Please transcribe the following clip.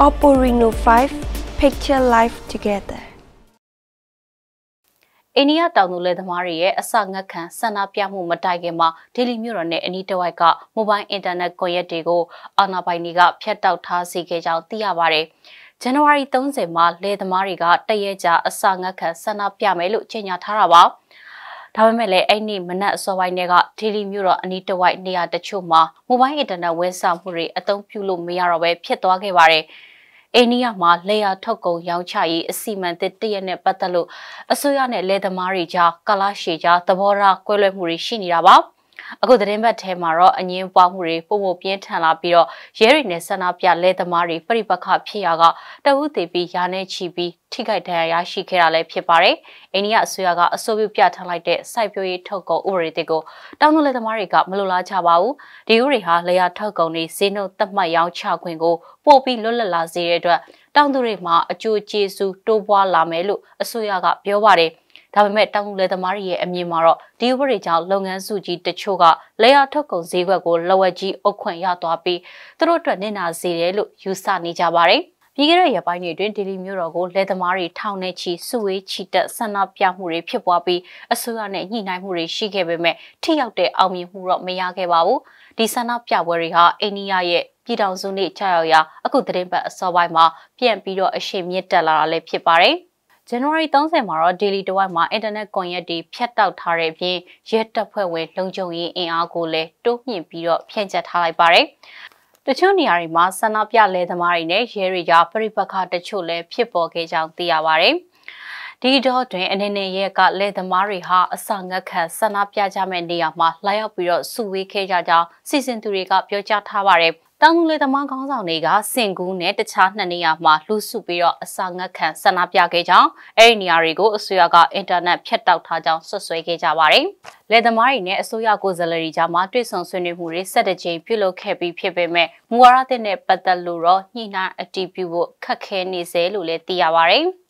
Oppo Reno 5 Picture Life Together အိန္ဒိယတောင်သူလယ်သမားတွေရဲ့အစငတ်ခံဆန္ဒပြမှုမတိုင်ခင်မှာဒေလီမြို့တော်နဲ့အနီးတစ်ဝိုက်ကမိုဘိုင်းအင်တာနက်ကွန်ရက်တွေကိုအာဏာပိုင်တွေကဖျက်တောက်ထားစေခဲ့ကြောင်းသိရပါတယ်။ဇန်နဝါရီ30မှာလယ်သမားတွေကတရက်ကြာအစငတ်ခံဆန္ဒပြမယ်လို့ကြေညာထားတာပါ။ဒါပေမဲ့လည်းအဲ့ဒီမနက်အစောပိုင်းတွေကဒေလီမြို့တော်အနီးတစ်ဝိုက်နေရာတချို့မှာမိုဘိုင်းအင်တာနက်ဝန်ဆောင်မှုတွေအသုံးပြုလို့မရတော့ဘဲဖြစ်သွားခဲ့ပါတယ်။အိန္ဒိယမှာလေယာထုတ်ကုန်ရောင်းချရေးအစီအမံသစ်တရက်နဲ့ပတ်သက်လို့အစိုးရနဲ့လယ်သမားတွေကြားကလာရှည်ကြားသဘောထားကွဲလွဲမှုတွေရှိနေတာပါ။အခုသတင်းပတ်ထဲမှာတော့အငင်းပွားမှုတွေပို့ပို့ပြင်းထန်လာပြီးတော့ရဲတွေနဲ့ဆန္ဒပြလက်သမားတွေပြိပခဖြစ်ရာကတအုပ်သေးပြီးရာနဲ့ချီပြီးထိခိုက်ဒဏ်ရာရရှိခဲ့တာလည်းဖြစ်ပါတယ်။အိန္ဒိယအစိုးရကအဆိုပြုပြဋ္ဌာန်းလိုက်တဲ့စိုက်ပျိုးရေးထုတ်ကုန်ဥပဒေတွေကိုတောင်းတလက်သမားတွေကမလိုလားကြပါဘူး။ဒီဥပဒေဟာလေယာထုတ်ကုန်တွေဈေးနှုန်းသတ်မှတ်ရောင်းချခွင့်ကိုပို့ပြီးလွတ်လပ်လာစေတဲ့အတွက်တောင်းသူတွေမှာအကျိုးကျေးဇူးတိုးပွားလာမယ်လို့အစိုးရကပြောပါတယ်။ဒါပေမဲ့တောင်သူလယ်သမားတွေရဲ့အမြင်မှာတော့ဒီဥပဒေကြောင့်လုပ်ငန်းစုကြီးတချို့ကလယ်ယာထုတ်ကုန်ဈေးကွက်ကိုလဝက်ကြီးအုပ်ခွင့်ရသွားပြီးသူတို့အတွက်နစ်နာစေတယ်လို့ယူဆနေကြပါတယ်။ပြီးခဲ့တဲ့ရက်ပိုင်းတွေအတွင်းဒေလီမြို့တော်ကိုလယ်သမားတွေထောင်နဲ့ချီစုဝေးချီတက်ဆန္ဒပြမှုတွေဖြစ်ပွားပြီးအစိုးရနဲ့ညှိနှိုင်းမှုတွေရှိခဲ့ပေမဲ့ထိရောက်တဲ့အောင်မြင်မှုတော့မရခဲ့ပါဘူး။ဒီဆန္ဒပြပွဲတွေဟာအိန္ဒိယရဲ့ပြည်ထောင်စုနေ့ကြာရောက်ရာအခုသတင်းပတ်အစောပိုင်းမှာပြန်ပြီးတော့အရှိန်မြင့်တက်လာတာလည်းဖြစ်ပါတယ်။ January 30မှာတော့ Daily တဝိုက်မှာ internet ကွန်ရက်တွေဖြတ်တောက်ထားတဲ့အပြင်ရဲတပ်ဖွဲ့ဝင်လုံခြုံရေးအင်အားကိုလည်းတိုးမြှင့်ပြီးတော့ဖြန့်ကျက်ထားလိုက်ပါတယ်။တချို့နေရာတွေမှာဆန္ဒပြလယ်သမားတွေနဲ့ရဲတွေကြားပြစ်ပခါတချို့လည်းဖြစ်ပေါ်ခဲ့ကြောင်းသိရပါတယ်။ဒီတော့တွင်အနေနဲ့ရဲကလယ်သမားတွေဟာအစာငတ်ခံဆန္ဒပြကြမဲ့နေရာမှာလာရောက်ပြီးတော့စုဝေးခဲ့ကြကြောင်းစီစဉ်သူတွေကပြောကြားထားပါတယ်။တောင်သူလေသမားခေါင်းဆောင်တွေကစင်ကူးနဲ့တခြားနှစ်နေရာမှာလှုပ်စုပြီးတော့အစာငတ်ခံဆန္ဒပြခဲ့ကြောင်းအဲဒီနေရာတွေကိုအစိုးရကအင်တာနက် ဖြတ်တောက်ထားကြောင်းဆွတ်ဆွဲခဲ့ကြပါတယ်။လေသမားတွေနဲ့အစိုးရကိုယ်စားလှယ်တွေကြားမှာတွေ့ဆုံဆွေးနွေးမှုတွေဆက်တကြိမ်ပြုလုပ်ခဲ့ပြီးဖြစ်ပေမဲ့မူဝါဒသစ်နဲ့ပတ်သက်လို့တော့ညှိနှိုင်းအတည်ပြုဖို့ခက်ခဲနေစေလို့လည်းသိရပါတယ်။